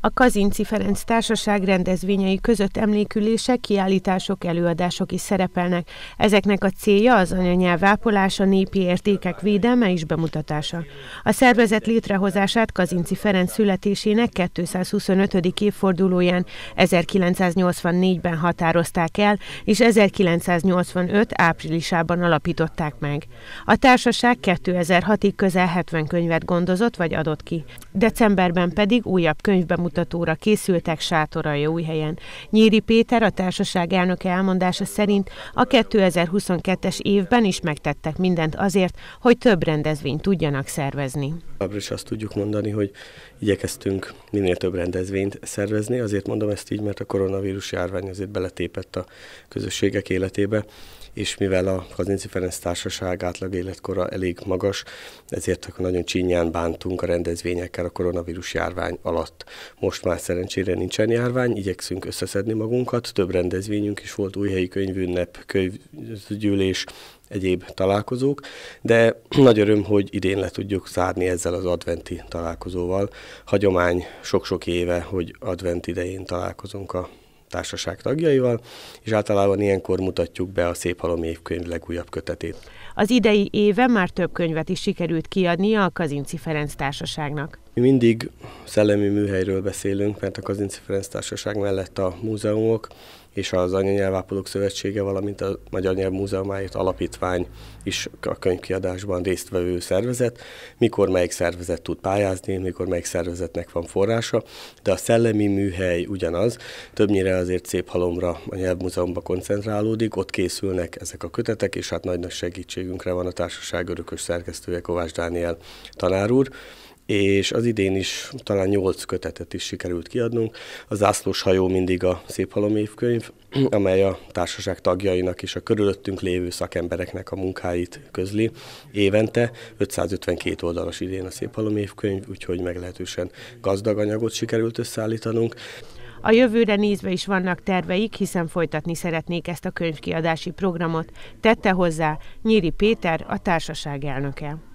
A Kazinci Ferenc Társaság rendezvényei között emlékülések, kiállítások, előadások is szerepelnek. Ezeknek a célja az anyanyelv ápolása, népi értékek védelme és bemutatása. A szervezet létrehozását Kazinci Ferenc születésének 225. évfordulóján 1984-ben határozták el, és 1985. áprilisában alapították meg. A társaság 2006-ig közel 70 könyvet gondozott vagy adott ki. Decemberben pedig újabb könyvbemutatásokat bemutatóra készültek sátorai helyen. Nyíri Péter, a társaság elnöke elmondása szerint a 2022-es évben is megtettek mindent azért, hogy több rendezvényt tudjanak szervezni. Abra is azt tudjuk mondani, hogy igyekeztünk minél több rendezvényt szervezni, azért mondom ezt így, mert a koronavírus járvány azért beletépett a közösségek életébe, és mivel a Kazinci Ferenc Társaság átlag életkora elég magas, ezért nagyon csinyán bántunk a rendezvényekkel a koronavírus járvány alatt. Most már szerencsére nincsen járvány, igyekszünk összeszedni magunkat, több rendezvényünk is volt, újhelyi könyvünnep, könyvgyűlés, egyéb találkozók, de nagy öröm, hogy idén le tudjuk zárni ezzel az adventi találkozóval. Hagyomány sok-sok éve, hogy advent idején találkozunk a társaság tagjaival, és általában ilyenkor mutatjuk be a Szép Halom évkönyv legújabb kötetét. Az idei éve már több könyvet is sikerült kiadnia a Kazinci Ferenc Társaságnak. Mi mindig szellemi műhelyről beszélünk, mert a Kazinci Ferenc Társaság mellett a múzeumok és az Anyanyelvápolók Szövetsége, valamint a Magyar Nyelv Múzeumáért Alapítvány is a könyvkiadásban résztvevő szervezet. Mikor melyik szervezet tud pályázni, mikor melyik szervezetnek van forrása, de a szellemi műhely ugyanaz, többnyire azért szép halomra a nyelvmúzeumban koncentrálódik, ott készülnek ezek a kötetek, és hát nagy, nagy segítségünkre van a társaság örökös szerkesztője Kovács Dániel tanár úr és az idén is talán nyolc kötetet is sikerült kiadnunk. A zászlós hajó mindig a Szép Halom évkönyv, amely a társaság tagjainak és a körülöttünk lévő szakembereknek a munkáit közli. Évente 552 oldalas idén a Szép Halom évkönyv, úgyhogy meglehetősen gazdag anyagot sikerült összeállítanunk. A jövőre nézve is vannak terveik, hiszen folytatni szeretnék ezt a könyvkiadási programot, tette hozzá Nyíri Péter, a társaság elnöke.